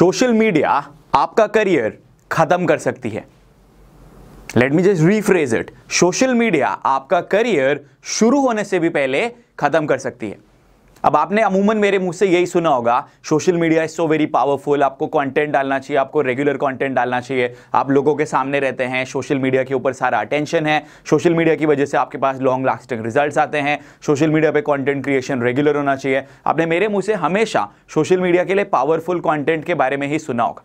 Social media आपका career खत्म कर सकती है let me just rephrase it social media आपका करियर शुरू होने से भी पहले खत्म कर सकती है अब आपने अमूमन मेरे मुंह से यही सुना होगा social media is so very powerful आपको कंटेंट डालना चाहिए आपको रेगुलर कंटेंट डालना चाहिए आप लोगों के सामने रहते हैं सोशल मीडिया के ऊपर सारा अटेंशन है सोशल मीडिया की वजह से आपके पास लॉन्ग लास्टिंग रिजल्ट्स आते हैं सोशल मीडिया पे कंटेंट क्रिएशन रेगुलर होना चाहिए आपने मेरे मुँह से हमेशा सोशल मीडिया के लिए पावरफुल कॉन्टेंट के बारे में ही सुना होगा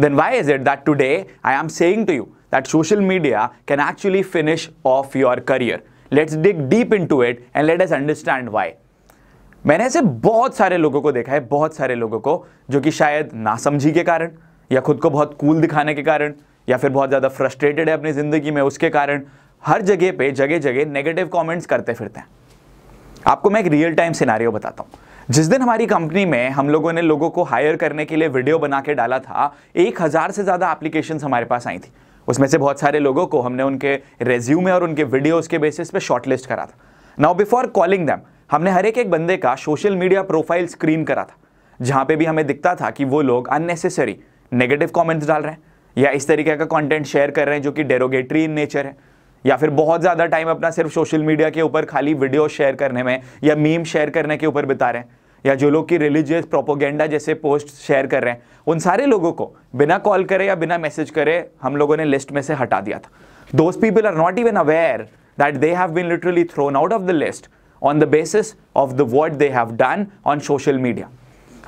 then why is it that today I am saying to you that social media can actually finish off your career let's dig deep into it and let's understand why मैंने ऐसे बहुत सारे लोगों को देखा है बहुत सारे लोगों को जो कि शायद नासमझी के कारण या खुद को बहुत कूल दिखाने के कारण या फिर बहुत ज़्यादा फ्रस्ट्रेटेड है अपनी ज़िंदगी में उसके कारण हर जगह पे जगह जगह नेगेटिव कमेंट्स करते फिरते हैं आपको मैं एक रियल टाइम सिनारियो बताता हूँ जिस दिन हमारी कंपनी में हम लोगों ने लोगों को हायर करने के लिए वीडियो बना के डाला था एक हज़ार से ज़्यादा एप्लीकेशन हमारे पास आई थी उसमें से बहुत सारे लोगों को हमने उनके रेज्यूमे और उनके वीडियोज़ के बेसिस पे शॉर्टलिस्ट करा था नाउ बिफोर कॉलिंग दैम हमने हर एक एक बंदे का सोशल मीडिया प्रोफाइल स्क्रीन करा था जहाँ पे भी हमें दिखता था कि वो लोग अननेसेसरी नेगेटिव कमेंट्स डाल रहे हैं या इस तरीके का कंटेंट शेयर कर रहे हैं जो कि डेरोगेटरी इन नेचर है या फिर बहुत ज़्यादा टाइम अपना सिर्फ सोशल मीडिया के ऊपर खाली वीडियो शेयर करने में या मीम शेयर करने के ऊपर बिता रहे हैं या जो लोग की रिलीजियस प्रोपोगेंडा जैसे पोस्ट शेयर कर रहे हैं उन सारे लोगों को बिना कॉल करे या बिना मैसेज करे हम लोगों ने लिस्ट में से हटा दिया था those people are not even aware that they have been literally thrown out of the list on the basis of the word they have done on social media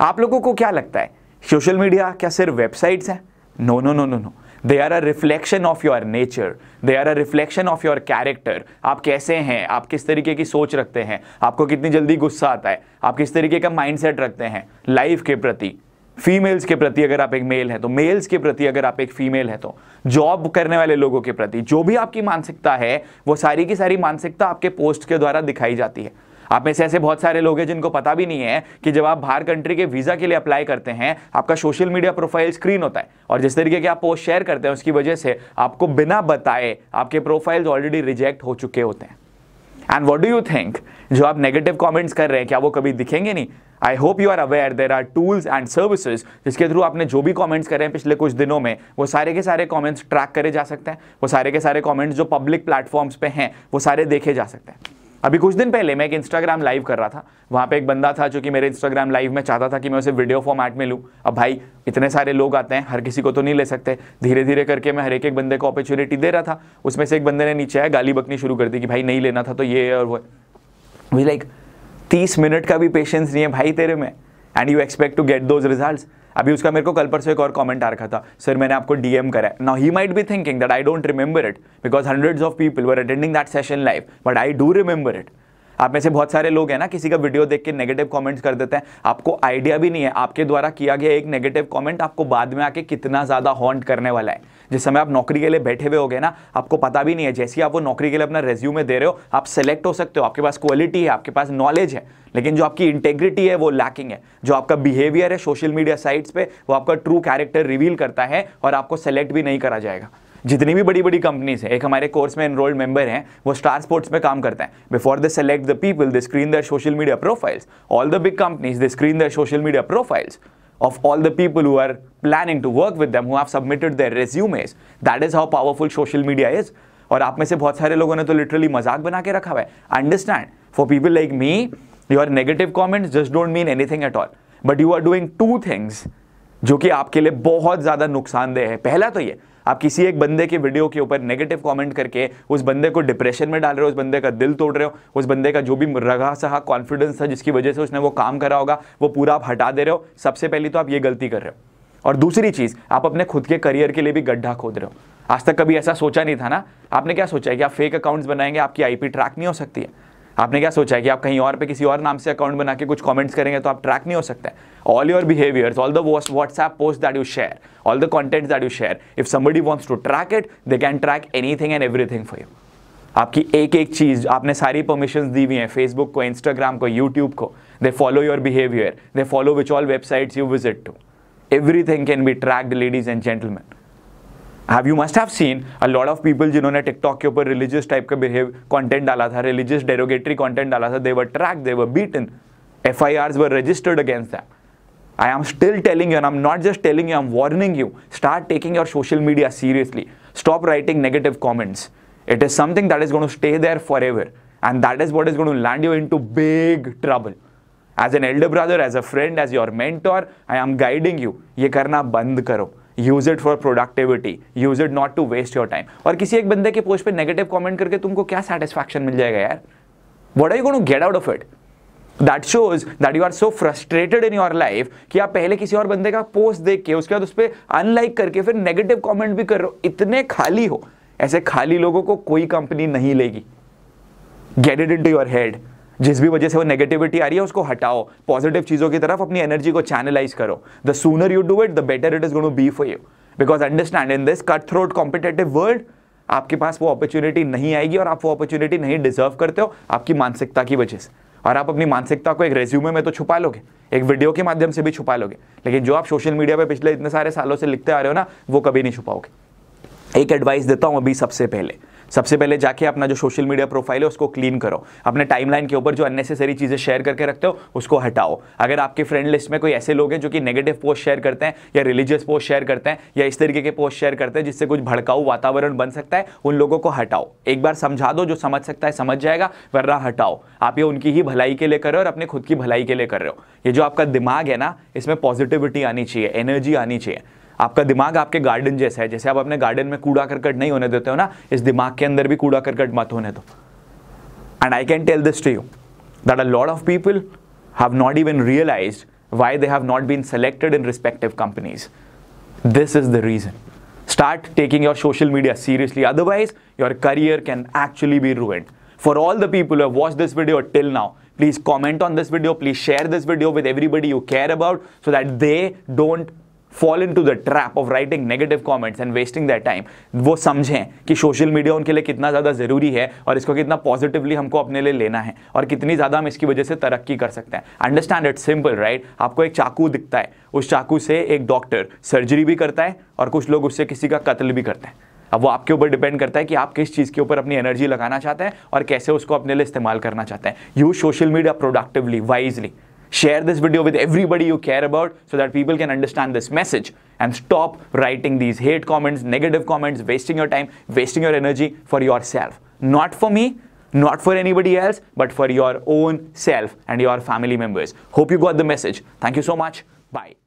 आप लोगों को क्या लगता है सोशल मीडिया क्या सिर्फ वेबसाइट्स हैं no no no no no they are a reflection of your nature they are a reflection of your character आप कैसे हैं आप किस तरीके की सोच रखते हैं आपको कितनी जल्दी गुस्सा आता है आप किस तरीके का माइंडसेट रखते हैं लाइफ के प्रति फीमेल्स के प्रति अगर आप एक मेल है तो मेल्स के प्रति अगर आप एक फीमेल है तो जॉब करने वाले लोगों के प्रति जो भी आपकी मानसिकता है वो सारी की सारी मानसिकता आपके पोस्ट के द्वारा दिखाई जाती है आप में से ऐसे बहुत सारे लोग हैं जिनको पता भी नहीं है कि जब आप बाहर कंट्री के वीज़ा के लिए अप्लाई करते हैं आपका सोशल मीडिया प्रोफाइल स्क्रीन होता है और जिस तरीके के आप पोस्ट शेयर करते हैं उसकी वजह से आपको बिना बताए आपके प्रोफाइल्स ऑलरेडी रिजेक्ट हो चुके होते हैं and what do you think जो आप नेगेटिव कॉमेंट्स कर रहे हैं क्या वो कभी दिखेंगे नहीं I hope you are aware there are tools and services जिसके थ्रू आपने जो भी कॉमेंट्स करे हैं पिछले कुछ दिनों में वो सारे के सारे कॉमेंट्स ट्रैक करे जा सकते हैं वो सारे के सारे कॉमेंट्स जो पब्लिक प्लेटफॉर्म्स पे हैं वो सारे देखे जा सकते हैं अभी कुछ दिन पहले मैं एक इंस्टाग्राम लाइव कर रहा था वहाँ पे एक बंदा था जो कि मेरे इंस्टाग्राम लाइव में चाहता था कि मैं उसे वीडियो फॉर्मेट में लूँ अब भाई इतने सारे लोग आते हैं हर किसी को तो नहीं ले सकते धीरे धीरे करके मैं हर एक एक बंदे को अपॉर्चुनिटी दे रहा था उसमें से एक बंदे ने नीचे आया गाली बकनी शुरू कर दी कि भाई नहीं लेना था तो ये और वो मुझे लाइक तीस मिनट का भी पेशेंस नहीं है भाई तेरे में and you expect to get those result अभी उसका मेरे को कल पर से एक और कमेंट आ रखा था सर मैंने आपको डीएम करा है now he might be thinking that I don't remember it because hundreds of people were attending that session live but I do remember it आप में से बहुत सारे लोग हैं ना किसी का वीडियो देख के नेगेटिव कमेंट्स कर देते हैं आपको आइडिया भी नहीं है आपके द्वारा किया गया एक नेगेटिव कमेंट आपको बाद में आके कितना ज़्यादा हॉन्ट करने वाला है जिस समय आप नौकरी के लिए बैठे हुए हो गए ना आपको पता भी नहीं है जैसे आप वो नौकरी के लिए अपना में दे रहे हो आप सेलेक्ट हो सकते हो आपके पास क्वालिटी है आपके पास नॉलेज है लेकिन जो आपकी इंटेग्रिटी है वो लैकिंग है जो आपका बिहेवियर है सोशल मीडिया साइट्स पे वो आपका ट्रू कैरेक्टर रिवील करता है और आपको सेलेक्ट भी नहीं करा जाएगा जितनी भी बड़ी बड़ी कंपनीज हैं एक हमारे कोर्स में एनरोल्ड मेंबर हैं वो स्टार स्पोर्ट्स में काम करते हैं before they select the people they screen through social media profiles all the big companies they screen through social media profiles of all the people who are planning to work with them, who have submitted their resumes. That is how powerful social media is. और आप में से बहुत सारे लोगों ने तो literally मजाक बना के रखा हुआ है understand for people like me your negative comments just don't mean anything at all but you are doing two things जो कि आपके लिए बहुत ज़्यादा नुकसानदेह है पहला तो ये आप किसी एक बंदे के वीडियो के ऊपर नेगेटिव कमेंट करके उस बंदे को डिप्रेशन में डाल रहे हो उस बंदे का दिल तोड़ रहे हो उस बंदे का जो भी रगा सहा कॉन्फिडेंस था जिसकी वजह से उसने वो काम करा होगा वो पूरा आप हटा दे रहे हो सबसे पहली तो आप ये गलती कर रहे हो और दूसरी चीज़ आप अपने खुद के करियर के लिए भी गड्ढा खोद रहे हो आज तक कभी ऐसा सोचा नहीं था ना आपने क्या सोचा है कि आप फेक अकाउंट्स बनाएंगे आपकी आईपी ट्रैक नहीं हो सकती है आपने क्या सोचा है कि आप कहीं और पे किसी और नाम से अकाउंट बना के कुछ कमेंट्स करेंगे तो आप ट्रैक नहीं हो सकते all your behaviours all the WhatsApp post that you share all the contents that you share if somebody wants to track it they can track anything and everything for you आपकी एक एक चीज़ आपने सारी permission दी हुई है Facebook को Instagram को YouTube को they follow your behaviour they follow which all websites you visit to everything can be tracked ladies and gentleman आप you must have seen a lot of people जिन्होंने TikTok के ऊपर religious type का behave content डाला content, dalasa, derogatory content डाला था they were track they were beaten F I Rs were registered I am still telling you, and I'm not just telling you, I'm warning you. Start taking your social media seriously. Stop writing negative comments. It is something that is going to stay there forever. And that is what is going to land you into big trouble. As an elder brother, as a friend, as your mentor, I am guiding you. Ye karna band karo. Use it for productivity use it not to waste your time और किसी एक बंदे के post पे negative comment करके तुमको क्या satisfaction मिल जाएगा यार what I got get out of it that shows that you are so frustrated in your life कि आप पहले किसी और बंदे का पोस्ट देख के उसके बाद उस पर अनलाइक करके फिर नेगेटिव कॉमेंट भी कर रहे हो इतने खाली हो ऐसे खाली लोगों को कोई कंपनी नहीं लेगी get it into your head जिस भी वजह से वो नेगेटिविटी आ रही है उसको हटाओ पॉजिटिव चीज़ों की तरफ अपनी एनर्जी को चैनलाइज करो the sooner you do it the better it is gonna be for you because understand in this cut throat competitive world आपके पास वो अपॉर्चुनिटी नहीं आएगी और आप वो अपॉर्चुनिटी नहीं डिजर्व करते हो आपकी मानसिकता की वजह से और आप अपनी मानसिकता को एक रेज्यूमे में तो छुपा लोगे एक वीडियो के माध्यम से भी छुपा लोगे लेकिन जो आप सोशल मीडिया पर पिछले इतने सारे सालों से लिखते आ रहे हो ना वो कभी नहीं छुपाओगे एक एडवाइस देता हूँ अभी सबसे पहले सबसे पहले जाके अपना जो सोशल मीडिया प्रोफाइल है उसको क्लीन करो अपने टाइमलाइन के ऊपर जो अननेसेसरी चीज़ें शेयर करके रखते हो उसको हटाओ अगर आपके फ्रेंड लिस्ट में कोई ऐसे लोग हैं जो कि नेगेटिव पोस्ट शेयर करते हैं या रिलीजियस पोस्ट शेयर करते हैं या इस तरीके के पोस्ट शेयर करते हैं जिससे कुछ भड़काऊ वातावरण बन सकता है उन लोगों को हटाओ एक बार समझा दो जो समझ सकता है समझ जाएगा वर्रा हटाओ आप ये उनकी ही भलाई के लिए कर रहे हो और अपने खुद की भलाई के लिए कर रहे हो ये जो आपका दिमाग है ना इसमें पॉजिटिविटी आनी चाहिए एनर्जी आनी चाहिए आपका दिमाग आपके गार्डन जैसा है जैसे आप अपने गार्डन में कूड़ा करकट नहीं होने देते हो ना इस दिमाग के अंदर भी कूड़ा करकट मत होने दो and I can tell this to you that a lot of people have not even realise why they have not been selected in respective companies this is the reason start taking your social media seriously otherwise your career can actually be ruined for all the people watch this video till now please comment on this video please share this video with everybody you care about so that they don't fall into the trap of writing negative comments and wasting that time वो समझें कि social media उनके लिए कितना ज़्यादा ज़रूरी है और इसको कितना पॉजिटिवली हमको अपने लिए लेना है और कितनी ज़्यादा हम इसकी वजह से तरक्की कर सकते हैं अंडरस्टैंड इट सिंपल राइट आपको एक चाकू दिखता है उस चाकू से एक डॉक्टर सर्जरी भी करता है और कुछ लोग उससे किसी का कत्ल भी करते हैं अब वो आपके ऊपर डिपेंड करता है कि आप किस चीज़ के ऊपर अपनी एनर्जी लगाना चाहते हैं और कैसे उसको अपने लिए इस्तेमाल करना चाहते हैं use social media productively wisely Share this video with everybody you care about so that people can understand this message and stop writing these hate comments, negative comments, wasting your time, wasting your energy for yourself. Not for me, not for anybody else, but for your own self and your family members. Hope you got the message. Thank you so much. Bye.